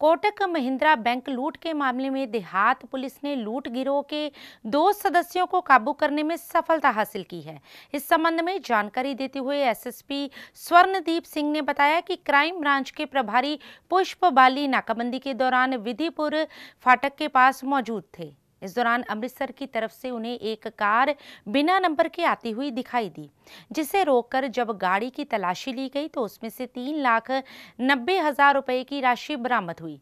Kotak Mahindra bank लूट के मामले में देहात पुलिस ने लूट गिरोह के दो सदस्यों को काबू करने में सफलता हासिल की है इस संबंध में जानकारी देते हुए एसएसपी स्वर्णदीप सिंह ने बताया कि क्राइम ब्रांच के प्रभारी पुष्प बाली नाकाबंदी के दौरान विधिपुर फाटक के पास मौजूद थे इस दौरान अमृतसर की तरफ से उन्हें एक कार बिना नंबर के आती हुई दिखाई दी जिसे रोककर जब गाड़ी की तलाशी ली गई तो उसमें से तीन लाख नब्बे हज़ार रुपए की राशि बरामद हुई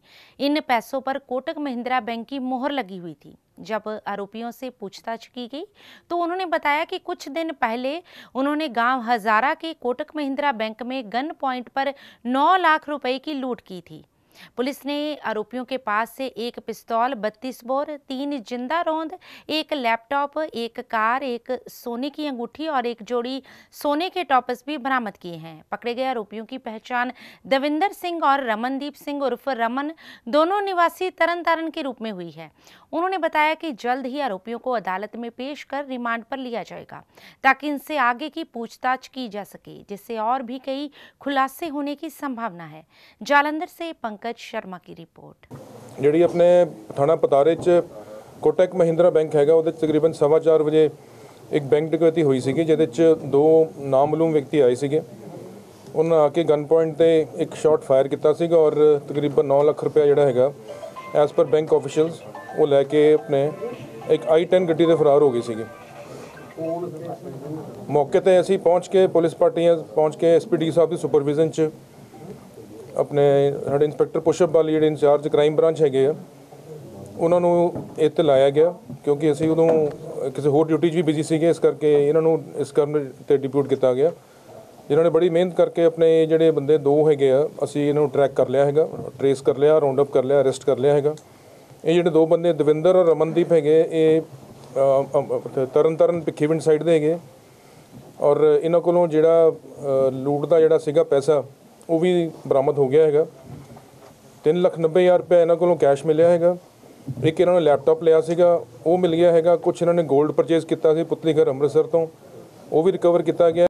इन पैसों पर कोटक महिंद्रा बैंक की मोहर लगी हुई थी जब आरोपियों से पूछताछ की गई तो उन्होंने बताया कि कुछ दिन पहले उन्होंने गांव हजारा के कोटक महिंद्रा बैंक में गन पॉइंट पर 9 लाख रुपए की लूट की थी पुलिस ने आरोपियों के पास से एक पिस्तौल बत्तीस बोर तीन जिंदा रोंद एक लैपटॉप एक कार एक सोने की अंगूठी और एक जोड़ी सोने के टॉपस भी बरामद किए हैं पकड़े गए आरोपियों की पहचान दविंदर सिंह और रमनदीप सिंह उर्फ रमन दोनों निवासी तरन तारण के रूप में हुई है उन्होंने बताया कि जल्द ही आरोपियों को अदालत में पेश कर रिमांड पर लिया जाएगा ताकि इनसे आगे की पूछताछ की जा सके जिससे और भी कई खुलासे होने की संभावना है जालंधर से पंकज ਪੰਕਜ ਸ਼ਰਮਾ ਦੀ ਰਿਪੋਰਟ ਜਿਹੜੀ ਆਪਣੇ ਥਾਣਾ ਪਤਾਰੇ 'ਚ ਕੋਟਕ ਮਹਿੰਦਰਾ ਬੈਂਕ ਹੈਗਾ ਉਹਦੇ 'ਚ ਤਕਰੀਬਨ 4:30 ਵਜੇ ਇੱਕ ਬੈਂਕ ਡਕੈਤੀ ਹੋਈ ਸੀਗੀ ਜਿਹਦੇ 'ਚ ਦੋ ਨਾਮਲੂਮ ਵਿਅਕਤੀ ਆਏ ਸੀਗੇ ਉਹਨਾਂ ਆ ਕੇ ਗਨ ਪੁਆਇੰਟ ਤੇ ਇੱਕ ਸ਼ਾਟ ਫਾਇਰ ਕੀਤਾ ਸੀਗਾ ਔਰ ਤਕਰੀਬਨ 9 ਲੱਖ ਰੁਪਏ ਜਿਹੜਾ ਹੈਗਾ ਐਸ ਪਰ ਬੈਂਕ ਆਫੀਸ਼ੀਅਲਸ ਉਹ ਲੈ ਕੇ ਆਪਣੇ ਇੱਕ i10 ਗੱਡੀ ਤੇ ਫਰਾਰ ਹੋ ਗਏ ਸੀਗੇ ਮੌਕੇ ਤੇ ਅਸੀਂ ਪਹੁੰਚ ਕੇ ਪੁਲਿਸ ਪਾਰਟੀਆਂ ਪਹੁੰਚ ਕੇ ਐਸਪੀਡੀ ਸਾਹਿਬ ਦੀ ਸੁਪਰਵਿਜ਼ਨ 'ਚ ਆਪਣੇ ਸਾਡੇ ਇੰਸਪੈਕਟਰ ਪੁਸ਼ਪ ਵਾਲੀ ਜਿਹੜੇ ਇੰਚਾਰਜ ਕ੍ਰਾਈਮ ਬ੍ਰਾਂਚ ਹੈਗੇ ਆ ਉਹਨਾਂ ਨੂੰ ਇੱਥੇ ਲਾਇਆ ਗਿਆ ਕਿਉਂਕਿ ਅਸੀਂ ਉਦੋਂ ਕਿਸੇ ਹੋਰ ਡਿਊਟੀ 'ਚ ਵੀ ਬਿਜ਼ੀ ਸੀਗੇ ਇਸ ਕਰਕੇ ਇਹਨਾਂ ਨੂੰ ਇਸ ਕਰਨ ਤੇ ਡਿਪਿਊਟ ਕੀਤਾ ਗਿਆ ਜਿਨ੍ਹਾਂ ਨੇ ਬੜੀ ਮਿਹਨਤ ਕਰਕੇ ਆਪਣੇ ਜਿਹੜੇ ਬੰਦੇ ਦੋ ਹੈਗੇ ਆ ਅਸੀਂ ਇਹਨਾਂ ਨੂੰ ਟਰੈਕ ਕਰ ਲਿਆ ਹੈਗਾ ਟਰੇਸ ਕਰ ਲਿਆ ਰਾਉਂਡ ਅਪ ਕਰ ਲਿਆ ਅਰੈਸਟ ਕਰ ਲਿਆ ਹੈਗਾ ਇਹ ਜਿਹੜੇ ਦੋ ਬੰਦੇ ਦਵਿੰਦਰ ਔਰ ਰਮਨਦੀਪ ਹੈਗੇ ਇਹ ਤਰਨਤਾਰਨ ਪਿੱਖੀਵਿੰਡ ਸਾਈਡ ਦੇ ਹੈਗੇ ਔਰ ਇਹਨਾਂ ਕੋਲੋਂ ਜਿਹੜਾ ਲੂਟ ਦਾ ਜਿਹੜਾ ਸੀਗਾ ਪੈਸਾ ਉਹ ਵੀ ਬਰਾਮਦ ਹੋ ਗਿਆ ਹੈਗਾ 390000 ਰੁਪਏ ਇਹਨਾਂ ਕੋਲੋਂ ਕੈਸ਼ ਮਿਲਿਆ ਹੈਗਾ ਇੱਕ ਇਹਨਾਂ ਨੇ ਲੈਪਟਾਪ ਲਿਆ ਸੀਗਾ ਉਹ ਮਿਲ ਗਿਆ ਹੈਗਾ ਕੁਝ ਇਹਨਾਂ ਨੇ 골ਡ ਪਰਚੇਸ ਕੀਤਾ ਸੀ ਪੁਤਲੀਗਰ ਅੰਮ੍ਰਿਤਸਰ ਤੋਂ ਉਹ ਵੀ ਰਿਕਵਰ ਕੀਤਾ ਗਿਆ